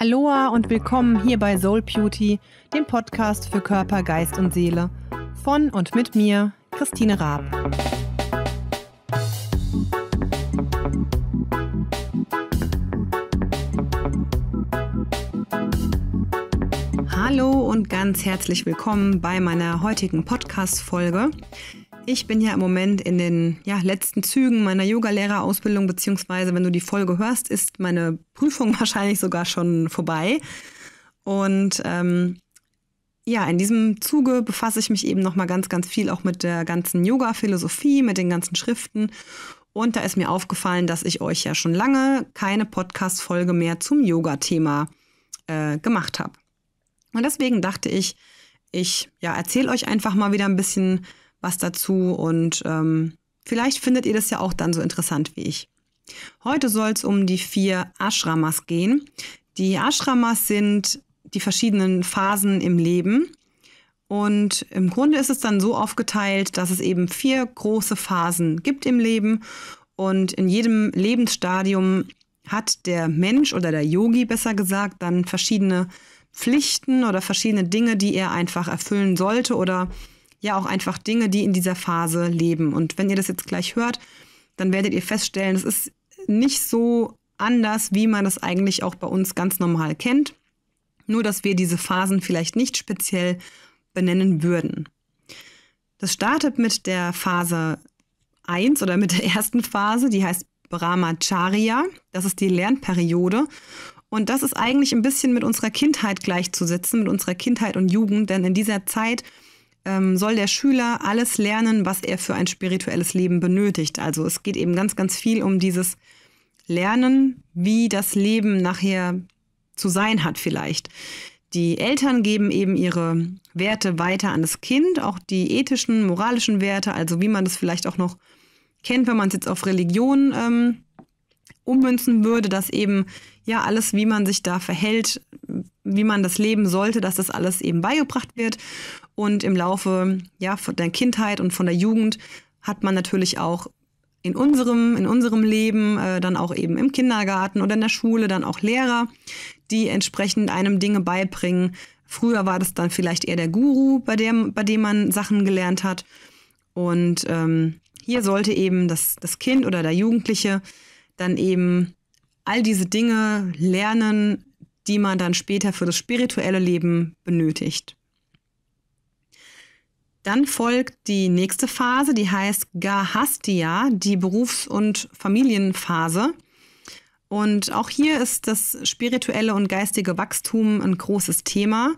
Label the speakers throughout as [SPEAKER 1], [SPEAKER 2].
[SPEAKER 1] Aloha und willkommen hier bei Soul Beauty, dem Podcast für Körper, Geist und Seele. Von und mit mir, Christine Raab. Hallo und ganz herzlich willkommen bei meiner heutigen Podcast-Folge. Ich bin ja im Moment in den ja, letzten Zügen meiner Yoga-Lehrerausbildung, beziehungsweise wenn du die Folge hörst, ist meine Prüfung wahrscheinlich sogar schon vorbei. Und ähm, ja, in diesem Zuge befasse ich mich eben nochmal ganz, ganz viel auch mit der ganzen Yoga-Philosophie, mit den ganzen Schriften. Und da ist mir aufgefallen, dass ich euch ja schon lange keine Podcast-Folge mehr zum Yoga-Thema äh, gemacht habe. Und deswegen dachte ich, ich ja, erzähle euch einfach mal wieder ein bisschen was dazu und ähm, vielleicht findet ihr das ja auch dann so interessant wie ich. Heute soll es um die vier Ashramas gehen. Die Ashramas sind die verschiedenen Phasen im Leben. Und im Grunde ist es dann so aufgeteilt, dass es eben vier große Phasen gibt im Leben. Und in jedem Lebensstadium hat der Mensch oder der Yogi besser gesagt dann verschiedene Pflichten oder verschiedene Dinge, die er einfach erfüllen sollte oder ja auch einfach Dinge, die in dieser Phase leben. Und wenn ihr das jetzt gleich hört, dann werdet ihr feststellen, es ist nicht so anders, wie man das eigentlich auch bei uns ganz normal kennt. Nur, dass wir diese Phasen vielleicht nicht speziell benennen würden. Das startet mit der Phase 1 oder mit der ersten Phase, die heißt Brahmacharya. Das ist die Lernperiode. Und das ist eigentlich ein bisschen mit unserer Kindheit gleichzusetzen, mit unserer Kindheit und Jugend, denn in dieser Zeit ähm, soll der Schüler alles lernen, was er für ein spirituelles Leben benötigt. Also es geht eben ganz, ganz viel um dieses Lernen, wie das Leben nachher zu sein hat vielleicht. Die Eltern geben eben ihre Werte weiter an das Kind, auch die ethischen, moralischen Werte, also wie man das vielleicht auch noch kennt, wenn man es jetzt auf Religion ähm, ummünzen würde, dass eben ja, alles, wie man sich da verhält, wie man das leben sollte, dass das alles eben beigebracht wird. Und im Laufe ja, von der Kindheit und von der Jugend hat man natürlich auch in unserem, in unserem Leben, äh, dann auch eben im Kindergarten oder in der Schule, dann auch Lehrer, die entsprechend einem Dinge beibringen. Früher war das dann vielleicht eher der Guru, bei dem, bei dem man Sachen gelernt hat. Und ähm, hier sollte eben das, das Kind oder der Jugendliche dann eben all diese Dinge lernen, die man dann später für das spirituelle Leben benötigt. Dann folgt die nächste Phase, die heißt Gahastia, die Berufs- und Familienphase. Und auch hier ist das spirituelle und geistige Wachstum ein großes Thema.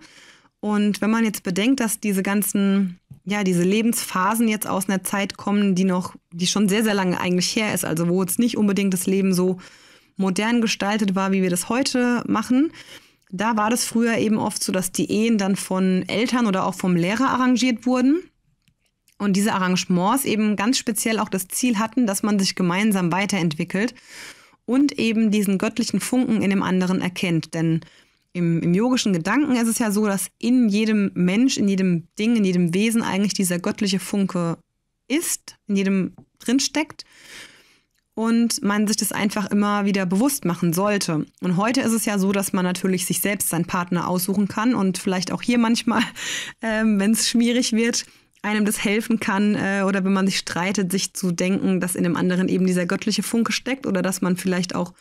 [SPEAKER 1] Und wenn man jetzt bedenkt, dass diese ganzen, ja, diese Lebensphasen jetzt aus einer Zeit kommen, die noch, die schon sehr, sehr lange eigentlich her ist, also wo jetzt nicht unbedingt das Leben so modern gestaltet war, wie wir das heute machen. Da war das früher eben oft so, dass die Ehen dann von Eltern oder auch vom Lehrer arrangiert wurden. Und diese Arrangements eben ganz speziell auch das Ziel hatten, dass man sich gemeinsam weiterentwickelt und eben diesen göttlichen Funken in dem anderen erkennt. Denn im, im yogischen Gedanken ist es ja so, dass in jedem Mensch, in jedem Ding, in jedem Wesen eigentlich dieser göttliche Funke ist, in jedem drinsteckt und man sich das einfach immer wieder bewusst machen sollte. Und heute ist es ja so, dass man natürlich sich selbst seinen Partner aussuchen kann und vielleicht auch hier manchmal, ähm, wenn es schwierig wird, einem das helfen kann äh, oder wenn man sich streitet, sich zu denken, dass in dem anderen eben dieser göttliche Funke steckt oder dass man vielleicht auch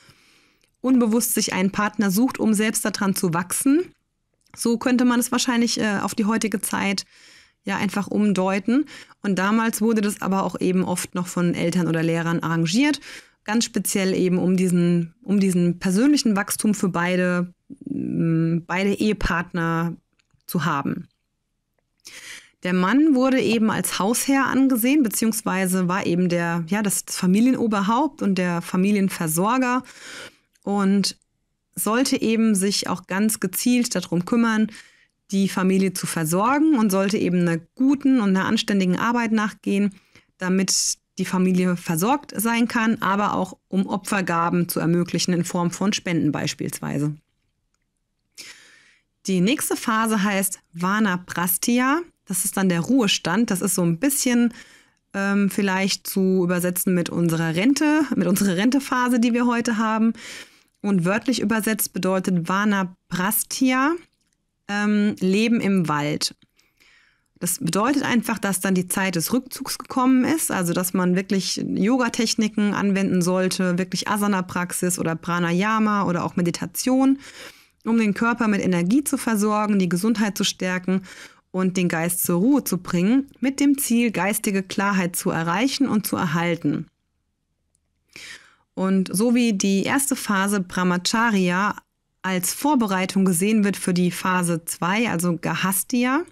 [SPEAKER 1] unbewusst sich einen Partner sucht, um selbst daran zu wachsen. So könnte man es wahrscheinlich äh, auf die heutige Zeit äh, ja einfach umdeuten. Und damals wurde das aber auch eben oft noch von Eltern oder Lehrern arrangiert, ganz speziell eben um diesen, um diesen persönlichen Wachstum für beide, mm, beide Ehepartner zu haben. Der Mann wurde eben als Hausherr angesehen, beziehungsweise war eben der, ja, das Familienoberhaupt und der Familienversorger und sollte eben sich auch ganz gezielt darum kümmern, die Familie zu versorgen und sollte eben einer guten und einer anständigen Arbeit nachgehen, damit die Familie versorgt sein kann, aber auch um Opfergaben zu ermöglichen in Form von Spenden beispielsweise. Die nächste Phase heißt Vanaprastia. Das ist dann der Ruhestand. Das ist so ein bisschen ähm, vielleicht zu übersetzen mit unserer Rente, mit unserer Rentephase, die wir heute haben. Und wörtlich übersetzt bedeutet Vanaprastia ähm, Leben im Wald. Das bedeutet einfach, dass dann die Zeit des Rückzugs gekommen ist, also dass man wirklich Yoga-Techniken anwenden sollte, wirklich Asana-Praxis oder Pranayama oder auch Meditation, um den Körper mit Energie zu versorgen, die Gesundheit zu stärken und den Geist zur Ruhe zu bringen, mit dem Ziel, geistige Klarheit zu erreichen und zu erhalten. Und so wie die erste Phase Brahmacharya als Vorbereitung gesehen wird für die Phase 2, also Gahastia.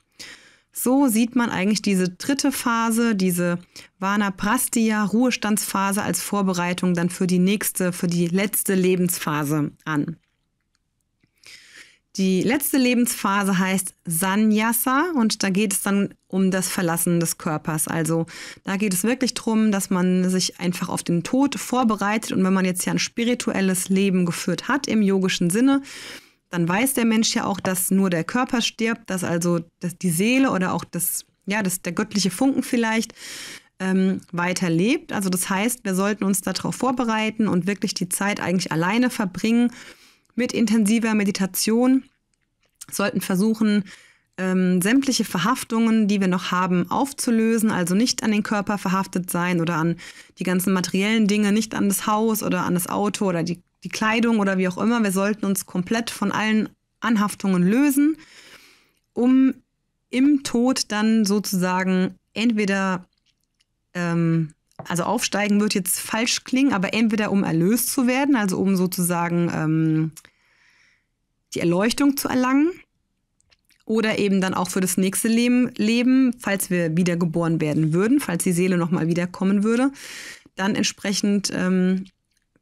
[SPEAKER 1] So sieht man eigentlich diese dritte Phase, diese Vanaprastia, Ruhestandsphase als Vorbereitung dann für die nächste, für die letzte Lebensphase an. Die letzte Lebensphase heißt Sanyasa und da geht es dann um das Verlassen des Körpers. Also da geht es wirklich darum, dass man sich einfach auf den Tod vorbereitet und wenn man jetzt ja ein spirituelles Leben geführt hat im yogischen Sinne, dann weiß der Mensch ja auch, dass nur der Körper stirbt, dass also dass die Seele oder auch das, ja, das, der göttliche Funken vielleicht ähm, weiterlebt. Also das heißt, wir sollten uns darauf vorbereiten und wirklich die Zeit eigentlich alleine verbringen mit intensiver Meditation sollten versuchen, ähm, sämtliche Verhaftungen, die wir noch haben, aufzulösen, also nicht an den Körper verhaftet sein oder an die ganzen materiellen Dinge, nicht an das Haus oder an das Auto oder die, die Kleidung oder wie auch immer. Wir sollten uns komplett von allen Anhaftungen lösen, um im Tod dann sozusagen entweder ähm, also aufsteigen wird jetzt falsch klingen, aber entweder um erlöst zu werden, also um sozusagen ähm, die Erleuchtung zu erlangen, oder eben dann auch für das nächste Leben, Leben, falls wir wiedergeboren werden würden, falls die Seele nochmal wiederkommen würde, dann entsprechend ähm,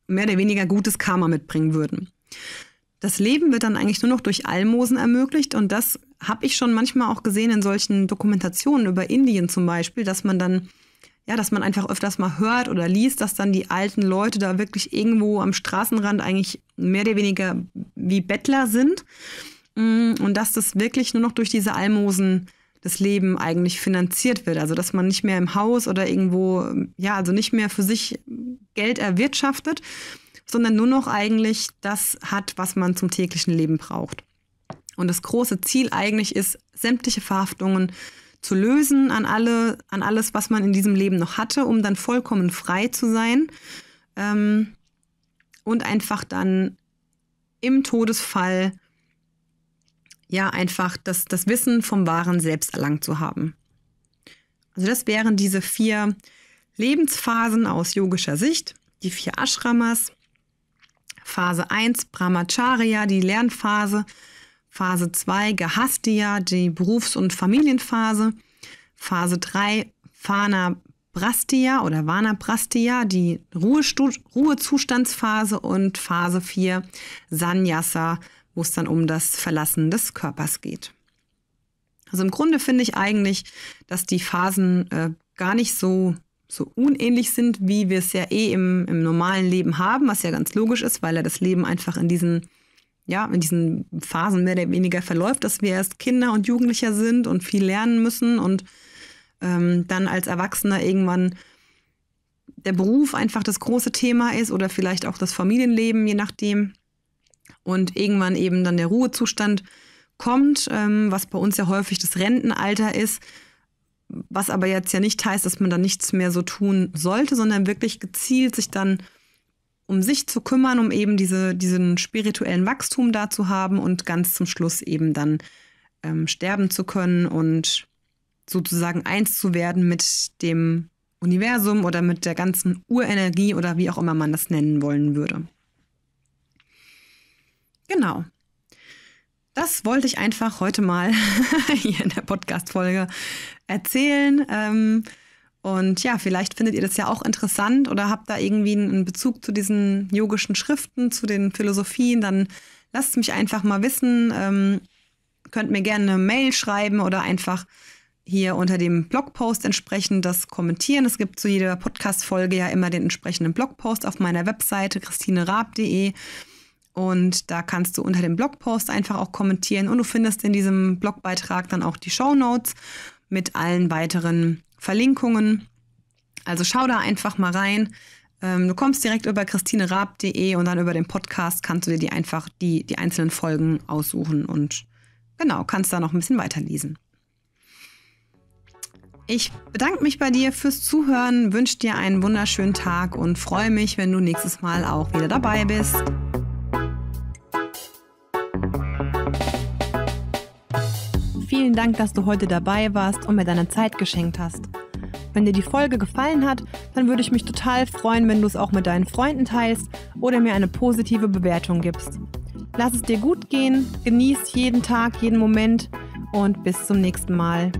[SPEAKER 1] mehr oder weniger gutes Karma mitbringen würden. Das Leben wird dann eigentlich nur noch durch Almosen ermöglicht und das habe ich schon manchmal auch gesehen in solchen Dokumentationen über Indien zum Beispiel, dass man dann ja, dass man einfach öfters mal hört oder liest, dass dann die alten Leute da wirklich irgendwo am Straßenrand eigentlich mehr oder weniger wie Bettler sind mm, und dass das wirklich nur noch durch diese Almosen das Leben eigentlich finanziert wird. Also dass man nicht mehr im Haus oder irgendwo, ja, also nicht mehr für sich Geld erwirtschaftet, sondern nur noch eigentlich das hat, was man zum täglichen Leben braucht. Und das große Ziel eigentlich ist, sämtliche Verhaftungen zu lösen an alle, an alles, was man in diesem Leben noch hatte, um dann vollkommen frei zu sein. Ähm, und einfach dann im Todesfall ja einfach das, das Wissen vom wahren Selbst erlangt zu haben. Also das wären diese vier Lebensphasen aus yogischer Sicht, die vier Ashramas. Phase 1 Brahmacharya, die Lernphase, Phase 2 Gehastia, die Berufs- und Familienphase. Phase 3 Fana Brastia oder Vana Brastia, die Ruhezustandsphase und Phase 4 Sanyasa, wo es dann um das Verlassen des Körpers geht. Also im Grunde finde ich eigentlich, dass die Phasen äh, gar nicht so, so unähnlich sind, wie wir es ja eh im, im normalen Leben haben, was ja ganz logisch ist, weil er das Leben einfach in diesen ja, in diesen Phasen mehr oder weniger verläuft, dass wir erst Kinder und Jugendlicher sind und viel lernen müssen und ähm, dann als Erwachsener irgendwann der Beruf einfach das große Thema ist oder vielleicht auch das Familienleben, je nachdem. Und irgendwann eben dann der Ruhezustand kommt, ähm, was bei uns ja häufig das Rentenalter ist, was aber jetzt ja nicht heißt, dass man dann nichts mehr so tun sollte, sondern wirklich gezielt sich dann um sich zu kümmern, um eben diese, diesen spirituellen Wachstum da zu haben und ganz zum Schluss eben dann ähm, sterben zu können und sozusagen eins zu werden mit dem Universum oder mit der ganzen Urenergie oder wie auch immer man das nennen wollen würde. Genau. Das wollte ich einfach heute mal hier in der Podcast-Folge erzählen. Ähm, und ja, vielleicht findet ihr das ja auch interessant oder habt da irgendwie einen Bezug zu diesen yogischen Schriften, zu den Philosophien, dann lasst mich einfach mal wissen. Ähm, könnt mir gerne eine Mail schreiben oder einfach hier unter dem Blogpost entsprechend das kommentieren. Es gibt zu jeder Podcast-Folge ja immer den entsprechenden Blogpost auf meiner Webseite christinerab.de. Und da kannst du unter dem Blogpost einfach auch kommentieren. Und du findest in diesem Blogbeitrag dann auch die Show Notes mit allen weiteren Verlinkungen. Also schau da einfach mal rein. Ähm, du kommst direkt über christinerab.de und dann über den Podcast kannst du dir die einfach die, die einzelnen Folgen aussuchen und genau, kannst da noch ein bisschen weiterlesen. Ich bedanke mich bei dir fürs Zuhören, wünsche dir einen wunderschönen Tag und freue mich, wenn du nächstes Mal auch wieder dabei bist. vielen Dank, dass du heute dabei warst und mir deine Zeit geschenkt hast. Wenn dir die Folge gefallen hat, dann würde ich mich total freuen, wenn du es auch mit deinen Freunden teilst oder mir eine positive Bewertung gibst. Lass es dir gut gehen, genieß jeden Tag, jeden Moment und bis zum nächsten Mal.